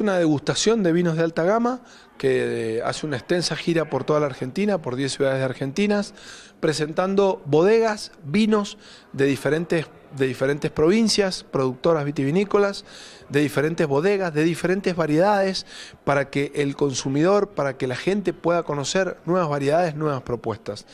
una degustación de vinos de alta gama que eh, hace una extensa gira por toda la Argentina, por 10 ciudades de argentinas, presentando bodegas, vinos de diferentes, de diferentes provincias, productoras vitivinícolas, de diferentes bodegas, de diferentes variedades, para que el consumidor, para que la gente pueda conocer nuevas variedades, nuevas propuestas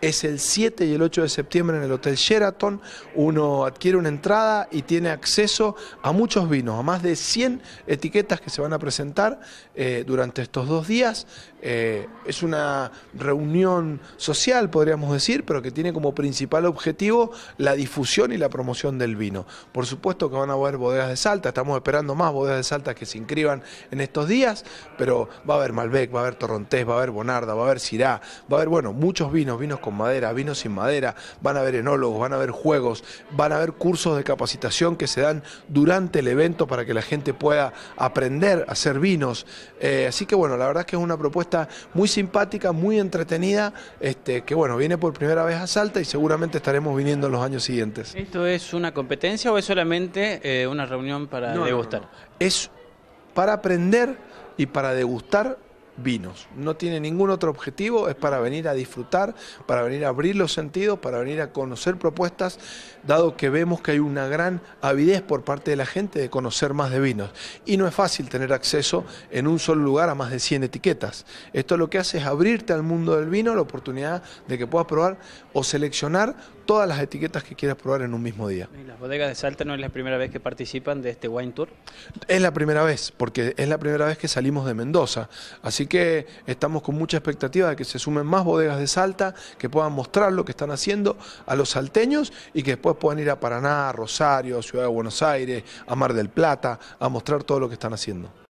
es el 7 y el 8 de septiembre en el Hotel Sheraton. Uno adquiere una entrada y tiene acceso a muchos vinos, a más de 100 etiquetas que se van a presentar eh, durante estos dos días. Eh, es una reunión social, podríamos decir, pero que tiene como principal objetivo la difusión y la promoción del vino. Por supuesto que van a haber bodegas de Salta, estamos esperando más bodegas de Salta que se inscriban en estos días, pero va a haber Malbec, va a haber Torrontés, va a haber Bonarda, va a haber Sirá, va a haber, bueno, muchos vinos, vinos con madera, vinos sin madera, van a haber enólogos, van a haber juegos, van a haber cursos de capacitación que se dan durante el evento para que la gente pueda aprender a hacer vinos. Eh, así que bueno, la verdad es que es una propuesta muy simpática, muy entretenida, este, que bueno, viene por primera vez a Salta y seguramente estaremos viniendo en los años siguientes. ¿Esto es una competencia o es solamente eh, una reunión para degustar? es para aprender y para degustar vinos. No tiene ningún otro objetivo, es para venir a disfrutar, para venir a abrir los sentidos, para venir a conocer propuestas, dado que vemos que hay una gran avidez por parte de la gente de conocer más de vinos. Y no es fácil tener acceso en un solo lugar a más de 100 etiquetas. Esto lo que hace es abrirte al mundo del vino, la oportunidad de que puedas probar o seleccionar todas las etiquetas que quieras probar en un mismo día. ¿Y las bodegas de Salta no es la primera vez que participan de este Wine Tour? Es la primera vez, porque es la primera vez que salimos de Mendoza. Así que estamos con mucha expectativa de que se sumen más bodegas de Salta, que puedan mostrar lo que están haciendo a los salteños y que después puedan ir a Paraná, Rosario, Ciudad de Buenos Aires, a Mar del Plata, a mostrar todo lo que están haciendo.